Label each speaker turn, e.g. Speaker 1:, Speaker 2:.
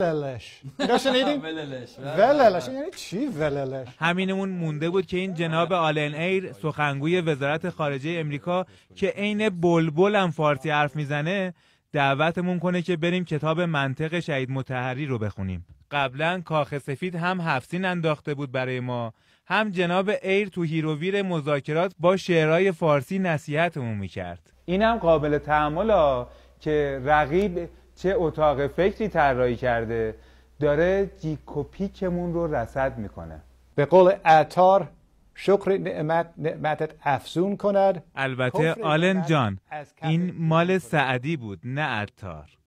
Speaker 1: وللش وللش یعنی چی
Speaker 2: همینمون مونده بود که این جناب آلن ایر سخنگوی وزارت خارجه امریکا که عین بلبلم فارسی حرف میزنه دعوتمون کنه که بریم کتاب منطق شهید متحری رو بخونیم قبلا کاخ سفید هم هفتین انداخته بود برای ما هم جناب ایر تو هیروویر مذاکرات با شعرهای فارسی نصیحتمون میکرد اینم قابل تحمل که رقیب چه اتاق فکری طراحی کرده
Speaker 3: داره جیکوپیکمون رو رسد میکنه به قول اتار شکر نعمت نعمتت افزون کند
Speaker 4: البته آلن جان
Speaker 2: این مال سعدی بود نه اتار